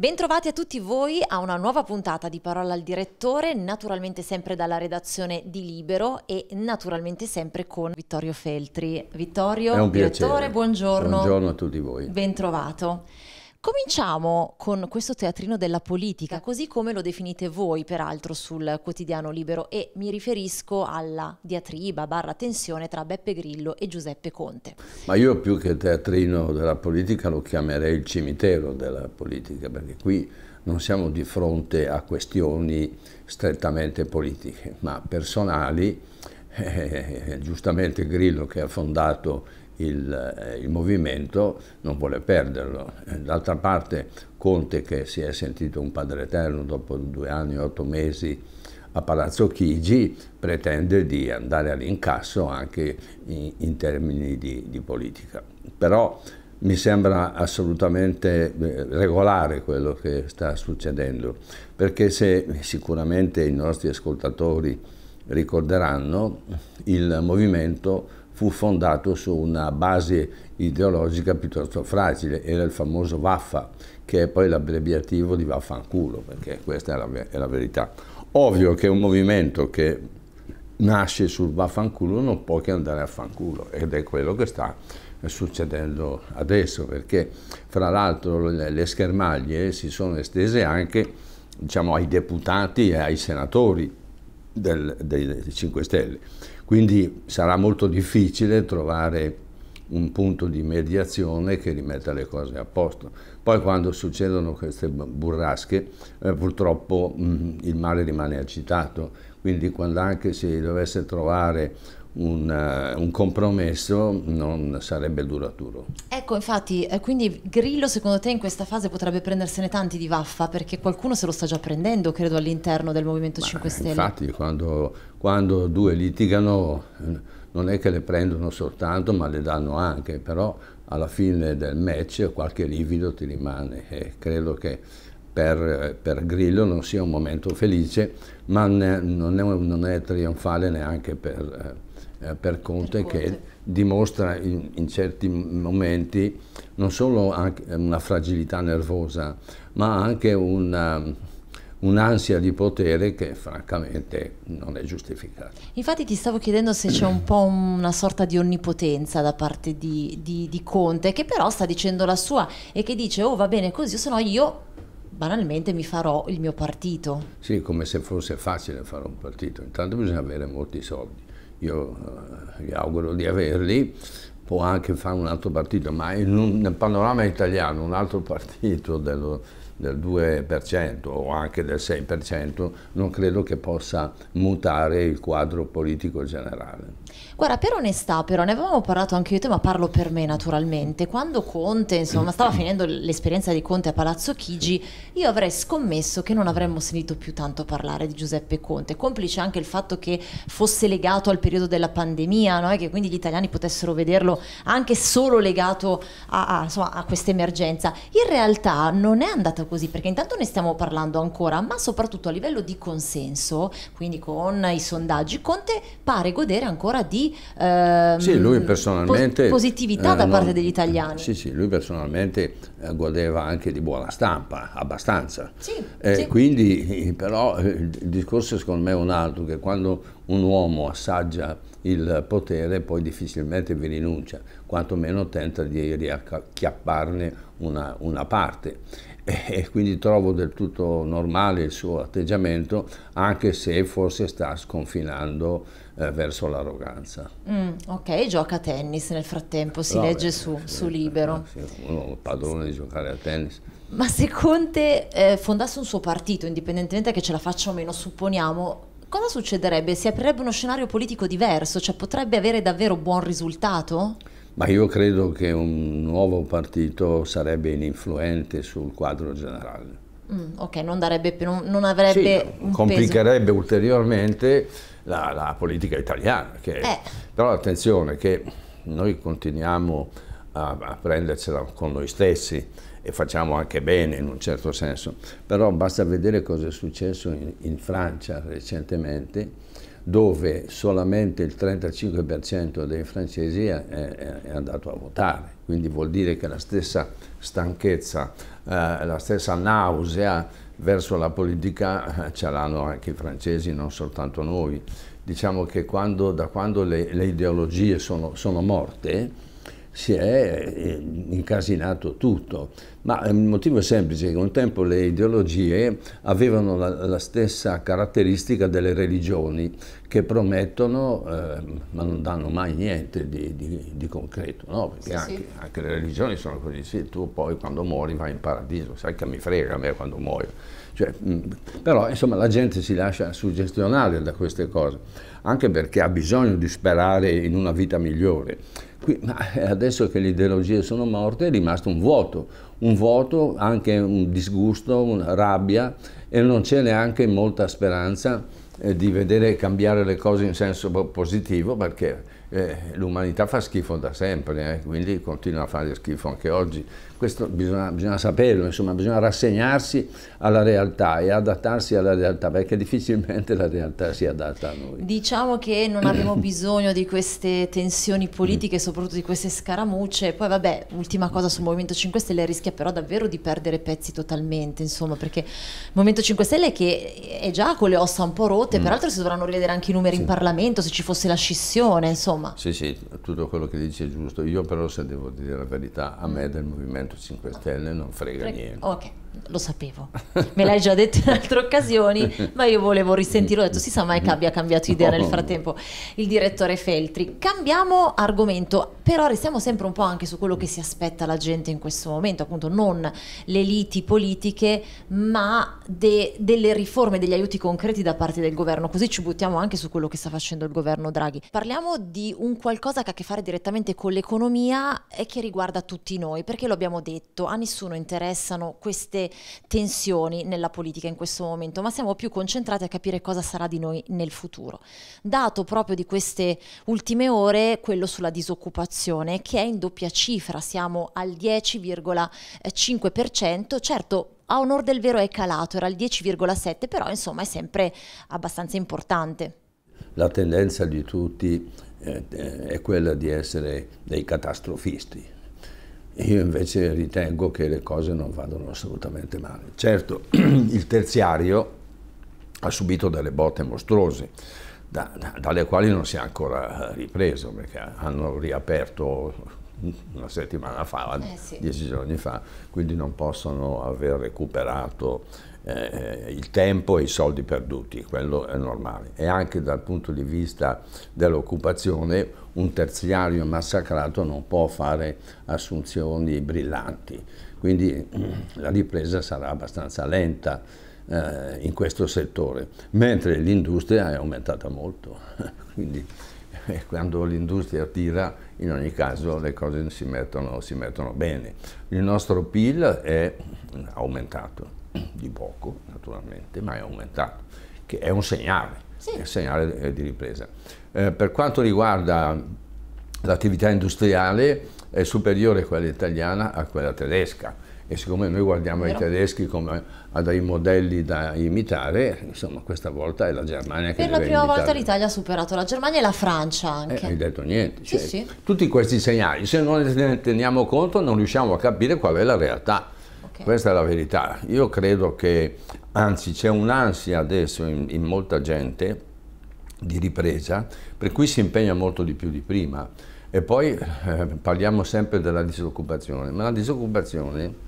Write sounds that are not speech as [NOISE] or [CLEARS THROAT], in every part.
Bentrovati a tutti voi a una nuova puntata di Parola al direttore, naturalmente sempre dalla redazione di Libero e naturalmente sempre con Vittorio Feltri. Vittorio, direttore, buongiorno. Buongiorno a tutti voi. Bentrovato. Cominciamo con questo teatrino della politica, così come lo definite voi, peraltro, sul quotidiano libero, e mi riferisco alla diatriba barra tensione tra Beppe Grillo e Giuseppe Conte. Ma io più che teatrino della politica lo chiamerei il cimitero della politica, perché qui non siamo di fronte a questioni strettamente politiche, ma personali. [LAUGHS] Eh, eh, eh, giustamente Grillo che ha fondato il, eh, il movimento non vuole perderlo. Eh, d'altra parte Conte che si è sentito un padre eterno dopo due anni e otto mesi a Palazzo Chigi pretende di andare all'incasso anche in, in termini di, di, politica. Però mi sembra assolutamente eh, regolare quello che sta succedendo, perché se sicuramente i nostri ascoltatori ricorderanno, il movimento fu fondato su una base ideologica piuttosto fragile, era il famoso Waffa, che è poi l'abbreviativo di vaffanculo, perché questa è la, è la verità. Ovvio che un movimento che nasce sul vaffanculo non può che andare a fanculo, ed è quello che sta succedendo adesso, perché fra l'altro le schermaglie si sono estese anche diciamo, ai deputati e ai senatori del, dei 5 Stelle. Quindi sarà molto difficile trovare un punto di mediazione che rimetta le cose a posto. Poi quando succedono queste burrasche, eh, purtroppo mh, mm, il mare rimane agitato, quindi quando anche si dovesse trovare un, eh, un, compromesso non sarebbe duraturo. Ecco, infatti, eh, quindi Grillo secondo te in questa fase potrebbe prendersene tanti di vaffa perché qualcuno se lo sta già prendendo, credo, all'interno del Movimento Ma 5 Stelle. Infatti, quando, quando, due litigano non è che le prendono soltanto, ma le danno anche, però alla fine del match qualche livido ti rimane e credo che per, per, Grillo non sia un momento felice, ma ne, non, è, non, è, trionfale neanche per, eh, eh, per Conte, per Conte che dimostra in, in, certi momenti non solo una fragilità nervosa, ma anche una um, un'ansia di potere che francamente non è giustificata. Infatti ti stavo chiedendo se c'è un po' una sorta di onnipotenza da parte di, di, di, Conte, che però sta dicendo la sua e che dice oh va bene così, se no io banalmente mi farò il mio partito. Sì, come se fosse facile fare un partito, intanto bisogna avere molti soldi io gli eh, auguro di averli, può anche fare un altro partito, ma in un, nel panorama italiano un altro partito dello, del 2% o anche del 6%, non credo che possa mutare il quadro politico generale. Guarda, per onestà però, ne avevamo parlato anche io te, ma parlo per me naturalmente, quando Conte, insomma, stava finendo l'esperienza di Conte a Palazzo Chigi, io avrei scommesso che non avremmo sentito più tanto parlare di Giuseppe Conte, complice anche il fatto che fosse legato al periodo della pandemia, no? e che quindi gli italiani potessero vederlo anche solo legato a, a, insomma, a questa emergenza. In realtà non è andata così? Perché intanto ne stiamo parlando ancora, ma soprattutto a livello di consenso, quindi con i sondaggi, Conte pare godere ancora di ehm, sì, lui personalmente, pos- positività eh, da parte degli italiani. Sì, sì, lui personalmente eh, godeva anche di buona stampa, abbastanza. Sì, eh, sì. Quindi eh, però eh, il discorso secondo me è un altro, che quando un uomo assaggia il potere poi difficilmente vi rinuncia, quantomeno tenta di riacchiapparne una, una parte e quindi trovo del tutto normale il suo atteggiamento, anche se forse sta sconfinando eh, verso l'arroganza. Mm, ok, gioca a tennis nel frattempo, si no, legge su, sì, su, libero. Sì, uno padrone di giocare a tennis. Ma se Conte eh, fondasse un suo partito, indipendentemente che ce la faccia o meno, supponiamo, cosa succederebbe? Si aprirebbe uno scenario politico diverso? Cioè potrebbe avere davvero buon risultato? Ma io credo che un nuovo partito sarebbe ininfluente sul quadro generale. Mm, ok, non, darebbe più, non, non avrebbe sì, complicherebbe peso. ulteriormente la, la, politica italiana. Che, eh. Però attenzione che noi continuiamo a, a prendercela con noi stessi e facciamo anche bene in un certo senso, però basta vedere cosa è successo in, in Francia recentemente dove solamente il 35% dei francesi è, è, andato a votare, quindi vuol dire che la stessa stanchezza, eh, la stessa nausea verso la politica eh, ce l'hanno anche i francesi, non soltanto noi. Diciamo che quando, da quando le, le ideologie sono, sono morte, si è eh, incasinato tutto. Ma ehm, il motivo è semplice, che un tempo le ideologie avevano la, la stessa caratteristica delle religioni che promettono eh, ma non danno mai niente di, di, di concreto, no? perché sì, anche, sì. anche, le religioni sono così, sì, tu poi quando muori vai in paradiso, sai che mi frega a me quando muoio. Cioè, mm, però insomma la gente si lascia suggestionare da queste cose, anche perché ha bisogno di sperare in una vita migliore Qui, eh, adesso che le ideologie sono morte è rimasto un vuoto, un vuoto, anche un disgusto, una rabbia e non c'è neanche molta speranza eh, di vedere cambiare le cose in senso positivo perché eh, l'umanità fa schifo da sempre, eh, quindi continua a fare schifo anche oggi. Questo bisogna, bisogna, saperlo, insomma, bisogna rassegnarsi alla realtà e adattarsi alla realtà, perché difficilmente la realtà si adatta a noi. Diciamo che non abbiamo [CLEARS THROAT] bisogno di queste tensioni politiche, mm. soprattutto di queste scaramucce. Poi vabbè, ultima mm. cosa sul Movimento 5 Stelle, rischia però davvero di perdere pezzi totalmente, insomma, perché il Movimento 5 Stelle che è già con le ossa un po' rotte, mm. peraltro si dovranno rivedere anche i numeri sì. in Parlamento, se ci fosse la scissione, insomma insomma. Sì, sì, tutto quello che dici è giusto. Io però, se devo dire la verità, a me del Movimento 5 Stelle non frega Pre niente. Ok, lo sapevo. Me l'hai già detto in altre occasioni, ma io volevo risentirlo. Ho detto, si sa mai che abbia cambiato idea nel oh. frattempo il direttore Feltri. Cambiamo argomento però restiamo sempre un po' anche su quello che si aspetta la gente in questo momento, appunto non le liti politiche, ma de, delle riforme, degli aiuti concreti da parte del governo, così ci buttiamo anche su quello che sta facendo il governo Draghi. Parliamo di un qualcosa che ha a che fare direttamente con l'economia e che riguarda tutti noi, perché lo abbiamo detto, a nessuno interessano queste tensioni nella politica in questo momento, ma siamo più concentrati a capire cosa sarà di noi nel futuro. Dato proprio di queste ultime ore, quello sulla disoccupazione inflazione che è in doppia cifra, siamo al 10,5%, certo a onore del vero è calato, era il 10,7%, però insomma è sempre abbastanza importante. La tendenza di tutti eh, è quella di essere dei catastrofisti. Io invece ritengo che le cose non vadano assolutamente male. Certo, [CLEARS THROAT] il terziario ha subito delle botte mostruose da, da, dalle quali non si è ancora eh, ripreso, perché hanno riaperto una settimana fa, eh sì. dieci giorni fa, quindi non possono aver recuperato eh, il tempo e i soldi perduti, quello è normale. E anche dal punto di vista dell'occupazione un terziario massacrato non può fare assunzioni brillanti, quindi [CLEARS THROAT] la ripresa sarà abbastanza lenta eh, in questo settore, mentre l'industria è aumentata molto, [LAUGHS] quindi eh, quando l'industria tira in ogni caso le cose si mettono, si mettono bene. Il nostro PIL è aumentato, di poco naturalmente, ma è aumentato, che è un segnale, sì. è un segnale eh, di ripresa. Eh, per quanto riguarda l'attività industriale è superiore quella italiana a quella tedesca, e siccome noi guardiamo Vero. i tedeschi come a dei modelli da imitare, insomma questa volta è la Germania per che Per la prima imitare. volta l'Italia ha superato la Germania e la Francia eh, anche. Eh, hai detto niente. Sì, cioè, sì. Tutti questi segnali, se non ne teniamo conto non riusciamo a capire qual è la realtà. Okay. Questa è la verità. Io credo che, anzi c'è un'ansia adesso in, in molta gente di ripresa, per cui si impegna molto di più di prima e poi eh, parliamo sempre della disoccupazione, ma la disoccupazione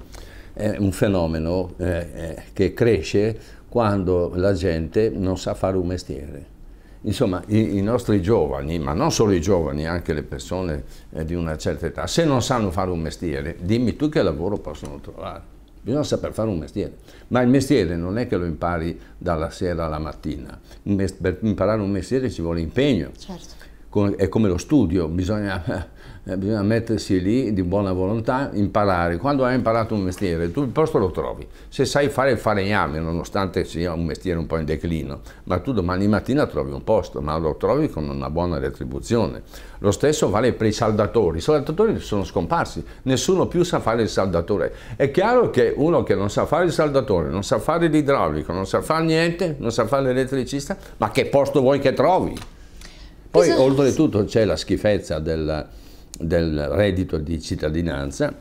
è un fenomeno eh, eh, che cresce quando la gente non sa fare un mestiere. Insomma, i, i nostri giovani, ma non solo i giovani, anche le persone eh, di una certa età, se non sanno fare un mestiere, dimmi tu che lavoro possono trovare. Bisogna saper fare un mestiere, ma il mestiere non è che lo impari dalla sera alla mattina, per imparare un mestiere ci vuole impegno. Certo è come lo studio, bisogna, eh, bisogna, mettersi lì di buona volontà, imparare. Quando hai imparato un mestiere, tu il posto lo trovi. Se sai fare il falegname, nonostante sia un mestiere un po' in declino, ma tu domani mattina trovi un posto, ma lo trovi con una buona retribuzione. Lo stesso vale per i saldatori. I saldatori sono scomparsi, nessuno più sa fare il saldatore. È chiaro che uno che non sa fare il saldatore, non sa fare l'idraulico, non sa fare niente, non sa fare l'elettricista, ma che posto vuoi che trovi? Poi Bisogna... oltretutto c'è la schifezza del, del reddito di cittadinanza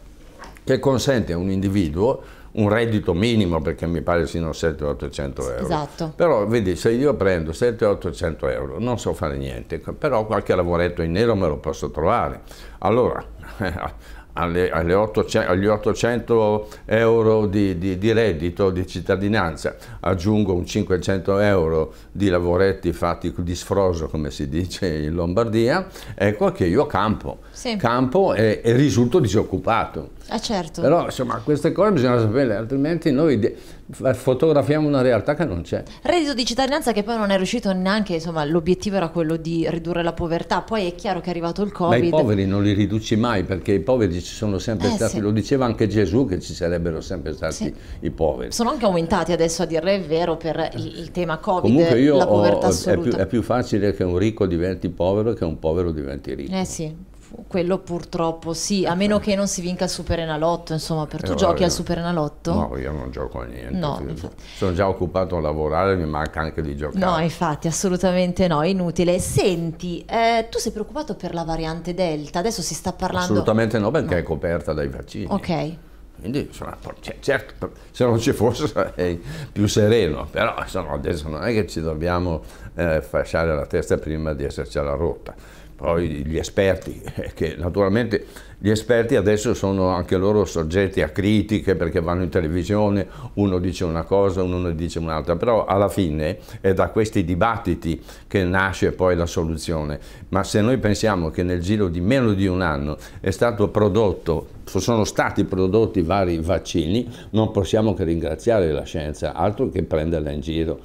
che consente a un individuo un reddito minimo perché mi pare siano 700-800 euro. Esatto. Però vedi, se io prendo 700-800 euro non so fare niente, però qualche lavoretto in nero me lo posso trovare. Allora, [LAUGHS] alle, alle 800, agli 800 euro di, di, di, reddito di cittadinanza, aggiungo un 500 euro di lavoretti fatti di sfroso, come si dice in Lombardia, ecco che io campo, sì. campo e, e risulto disoccupato. Eh certo. Però insomma queste cose bisogna saperle, altrimenti noi fotografiamo una realtà che non c'è. Reddito di cittadinanza che poi non è riuscito neanche, insomma l'obiettivo era quello di ridurre la povertà, poi è chiaro che è arrivato il Covid. Ma i poveri non li riduci mai perché i poveri ci sono sempre eh, stati, sì. lo diceva anche Gesù che ci sarebbero sempre stati sì. i poveri. Sono anche aumentati adesso a dire il vero per il, il tema Covid, Comunque io la povertà ho, assoluta. È più, è più facile che un ricco diventi povero che un povero diventi ricco. Eh sì quello purtroppo sì, a meno che non si vinca il Super Enalotto, insomma, per eh, tu eh, giochi al Super Enalotto? No, io non gioco a niente. No, sono già occupato a lavorare, mi manca anche di giocare. No, infatti, assolutamente no, inutile. Senti, eh, tu sei preoccupato per la variante Delta, adesso si sta parlando... Assolutamente no, perché no. è coperta dai vaccini. Ok. Quindi, insomma, cioè, certo, se non ci fosse sarei più sereno, però insomma, adesso non è che ci dobbiamo eh, fasciare la testa prima di essercela rotta poi gli esperti, [LAUGHS] eh, che naturalmente gli esperti adesso sono anche loro soggetti a critiche perché vanno in televisione, uno dice una cosa, uno ne dice un'altra, però alla fine è da questi dibattiti che nasce poi la soluzione, ma se noi pensiamo che nel giro di meno di un anno è stato prodotto sono stati prodotti vari vaccini, non possiamo che ringraziare la scienza, altro che prenderla in giro.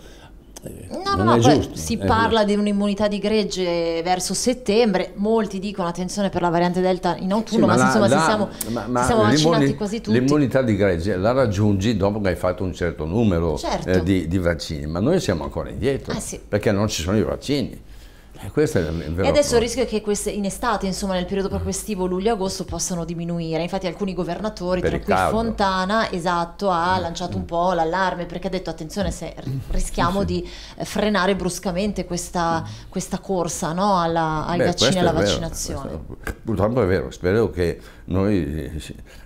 No, non no, no, giusto, si parla giusto. di un'immunità di gregge verso settembre, molti dicono attenzione per la variante Delta in autunno, sì, ma, ma la, insomma la, siamo, ma, ma siamo vaccinati quasi tutti. L'immunità di gregge la raggiungi dopo che hai fatto un certo numero eh, certo. Eh, di, di, vaccini, ma noi siamo ancora indietro, ah, sì. perché non ci sono i vaccini. Eh, e adesso il rischio è che queste, in estate, insomma, nel periodo proprio estivo, luglio-agosto, possano diminuire. Infatti, alcuni governatori, per tra cui caldo. Fontana, esatto, ha mm, lanciato un mm. po' l'allarme perché ha detto: attenzione, se rischiamo sì, mm, sì. di eh, frenare bruscamente questa, questa corsa no? Alla, ai Beh, vaccini e alla vero, vaccinazione. Questo, purtroppo è vero, spero che noi eh,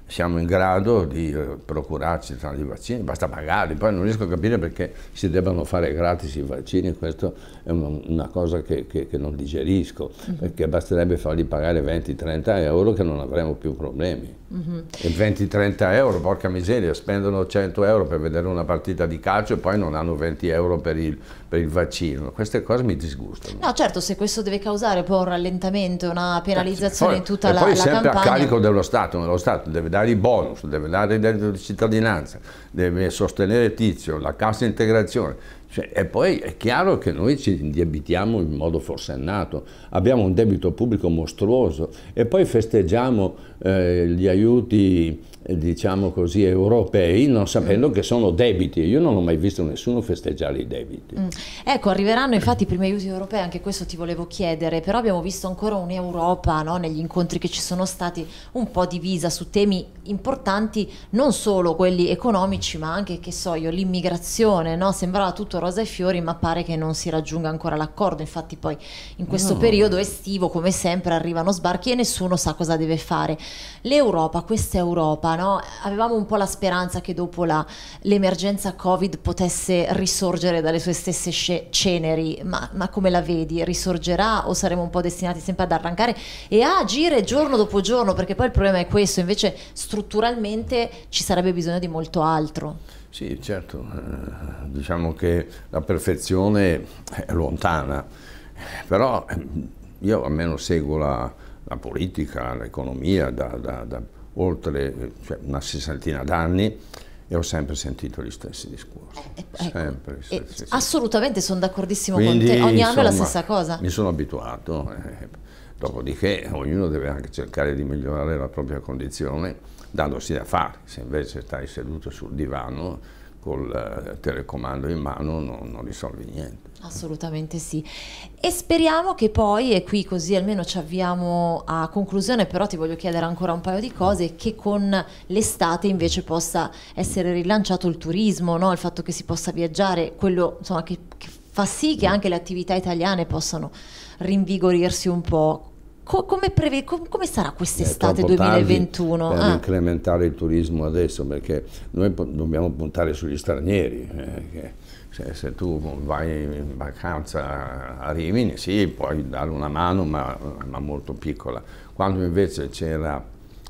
siamo in grado di eh, procurarci tanti vaccini, basta pagarli, poi non riesco a capire perché si debbano fare gratis i vaccini, questa è una, cosa che, che, che, non digerisco, mm-hmm. perché basterebbe farli pagare 20-30 euro che non avremo più problemi. Mm -hmm. 20-30 euro, porca miseria, spendono 100 euro per vedere una partita di calcio e poi non hanno 20 euro per il, per il vaccino. Queste cose mi disgustano. No, certo, se questo deve causare poi un rallentamento, una eh, penalizzazione in tutta e la, poi la campagna. Poi sempre a carico dello Stato, lo Stato deve dare i bonus, deve dare il reddito di cittadinanza, deve sostenere Tizio, la cassa integrazione cioè, e poi è chiaro che noi ci indebitiamo in modo forsennato, abbiamo un debito pubblico mostruoso e poi festeggiamo eh, gli aiuti diciamo così, europei, non sapendo che sono debiti. Io non ho mai visto nessuno festeggiare i debiti. Mm. Ecco, arriveranno infatti i primi aiuti europei, anche questo ti volevo chiedere, però abbiamo visto ancora un'Europa no, negli incontri che ci sono stati un po' divisa su temi importanti, non solo quelli economici, ma anche, che so io, l'immigrazione. No? Sembrava tutto rosa e fiori, ma pare che non si raggiunga ancora l'accordo. Infatti poi in questo no. periodo estivo, come sempre, arrivano sbarchi e nessuno sa cosa deve fare. L'Europa, questa Europa, no? avevamo un po' la speranza che dopo l'emergenza Covid potesse risorgere dalle sue stesse ceneri, ma, ma, come la vedi? Risorgerà o saremo un po' destinati sempre ad arrancare e a agire giorno dopo giorno? Perché poi il problema è questo, invece strutturalmente ci sarebbe bisogno di molto altro. Sì, certo, eh, diciamo che la perfezione è lontana, però ehm, io almeno seguo la, la politica, l'economia da, da, da oltre cioè, una sessantina d'anni e ho sempre sentito gli stessi discorsi. Eh, eh ecco, sempre, eh, sì, assolutamente sono d'accordissimo Quindi, con te, ogni insomma, anno è la stessa cosa. Mi sono abituato, eh, dopodiché ognuno deve anche cercare di migliorare la propria condizione dandosi da fare, se invece stai seduto sul divano col eh, telecomando in mano non, non risolvi niente. Assolutamente sì. E speriamo che poi, e qui così almeno ci avviamo a conclusione, però ti voglio chiedere ancora un paio di cose, che con l'estate invece possa essere rilanciato il turismo, no? il fatto che si possa viaggiare, quello insomma, che, che fa sì che mm. anche le attività italiane possano rinvigorirsi un po'. Co- come, preve- com- come, sarà quest'estate 2021? Eh, per ah. incrementare il turismo adesso, perché noi po- dobbiamo puntare sugli stranieri. Eh, se, se, tu vai in vacanza a Rimini, sì, puoi dare una mano, ma, ma molto piccola. Quando invece c'era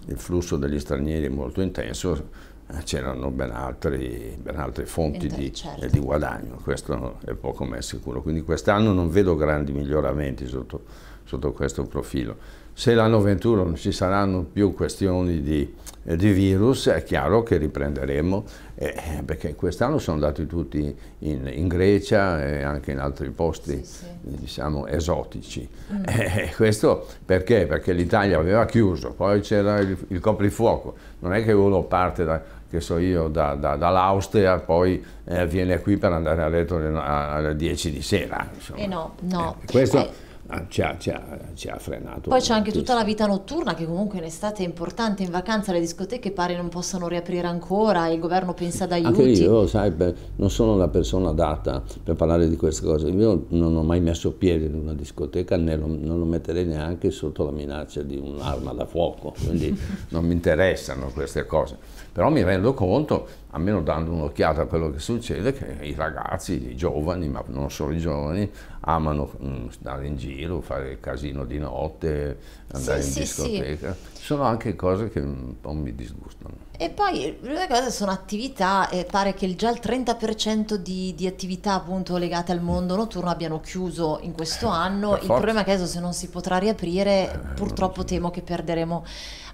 il flusso degli stranieri molto intenso, eh, c'erano ben, altri, ben, altre fonti di, certo. di, guadagno, questo è poco ma è sicuro. Quindi quest'anno non vedo grandi miglioramenti sotto sotto questo profilo. Se l'anno 21 non ci saranno più questioni di, eh, di virus, è chiaro che riprenderemo, eh, perché quest'anno sono andati tutti in, in, Grecia e anche in altri posti, sì, sì. diciamo, esotici. Mm. [LAUGHS] Eh, questo perché? Perché l'Italia aveva chiuso, poi c'era il, il, coprifuoco, non è che uno parte da, che so io, da, da, dall'Austria, poi eh, viene qui per andare a letto alle, 10 di sera. Insomma. Eh no, no. Eh, questo, eh, Ah, ci ha, ci, ha, ci ha, frenato. Poi c'è anche tutta la vita notturna che comunque in estate è importante, in vacanza le discoteche pare non possano riaprire ancora, il governo pensa ad aiuti. Anche oh, io, sai, beh, non sono la persona adatta per parlare di queste cose, io non ho mai messo piede in una discoteca, né lo, non lo metterei neanche sotto la minaccia di un'arma da fuoco, quindi [LAUGHS] non mi interessano queste cose però mi rendo conto, almeno dando un'occhiata a quello che succede, che i ragazzi, i giovani, ma non solo i giovani, amano mm, stare in giro, fare il casino di notte, andare sì, in sì, discoteca. Sì. Sono anche cose che un po' mi disgustano. E poi eh, le cose sono attività e pare che già il 30% di, di, attività appunto legate al mondo notturno abbiano chiuso in questo eh, anno. il problema è che adesso se non si potrà riaprire eh, purtroppo temo che perderemo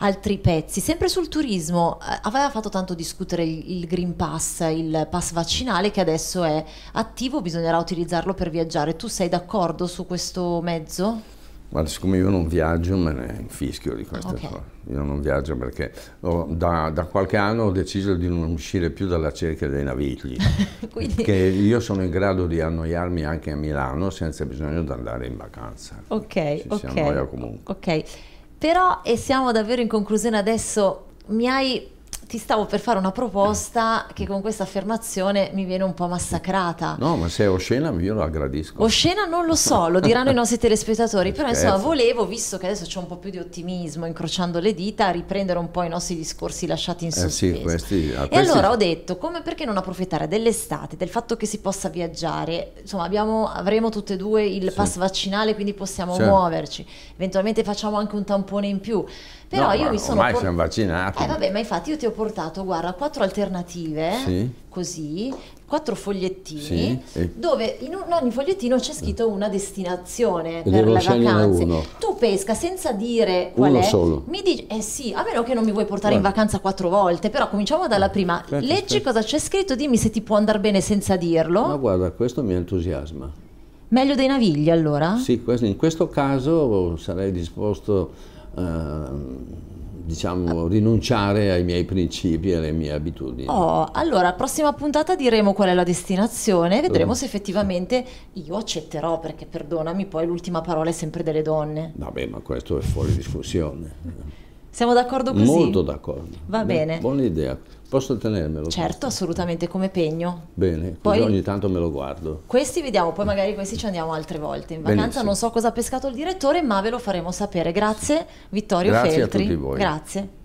altri pezzi. Sempre sul turismo aveva fatto tanto discutere il, il Green Pass, il pass vaccinale che adesso è attivo, bisognerà utilizzarlo per viaggiare. Tu sei d'accordo su questo mezzo? Guarda, siccome io non viaggio, me ne infischio di queste okay. cose. Io non viaggio perché ho, da, da, qualche anno ho deciso di non uscire più dalla cerchia dei navigli. [LAUGHS] Quindi... Che io sono in grado di annoiarmi anche a Milano senza bisogno di andare in vacanza. Ok, Ci ok. Si annoia comunque. Ok, però e siamo davvero in conclusione adesso. Mi hai ti stavo per fare una proposta che con questa affermazione mi viene un po' massacrata. No, ma se è oscena io la gradisco. Oscena non lo so, lo diranno i nostri telespettatori, però Scherzo. insomma volevo, visto che adesso c'è un po' più di ottimismo, incrociando le dita, riprendere un po' i nostri discorsi lasciati in sospeso. Eh sì, questi, ah, e allora ho detto, come perché non approfittare dell'estate, del fatto che si possa viaggiare, insomma abbiamo, avremo tutte e due il sì. pass vaccinale, quindi possiamo sì. muoverci, eventualmente facciamo anche un tampone in più. Però no, io mi sono... Ormai por... siamo vaccinati. Eh vabbè, ma infatti io ti ho portato, guarda, quattro alternative, sì. così, quattro fogliettini, sì. dove in, un, ogni fogliettino c'è scritto una destinazione e per le vacanze. Tu pesca senza dire qual uno è. Solo. Mi dici, eh sì, a meno che non mi vuoi portare guarda. in vacanza quattro volte, però cominciamo dalla prima. Aspetta, Leggi aspetta. cosa c'è scritto, dimmi se ti può andare bene senza dirlo. Ma guarda, questo mi entusiasma. Meglio dei navigli allora? Sì, in questo caso sarei disposto Ehm, diciamo, rinunciare ai miei principi e alle mie abitudini. Oh, allora, prossima puntata diremo qual è la destinazione, vedremo uh. se effettivamente io accetterò, perché perdonami, poi l'ultima parola è sempre delle donne. Vabbè, ma questo è fuori discussione. [LAUGHS] Siamo d'accordo così? Molto d'accordo. Va bene. Buona idea. Posso tenermelo? Certo, assolutamente, come pegno. Bene, poi ogni tanto me lo guardo. Questi vediamo, poi magari questi ci andiamo altre volte. In vacanza Benissimo. non so cosa ha pescato il direttore, ma ve lo faremo sapere. Grazie Vittorio Grazie Feltri. Grazie a tutti voi. Grazie.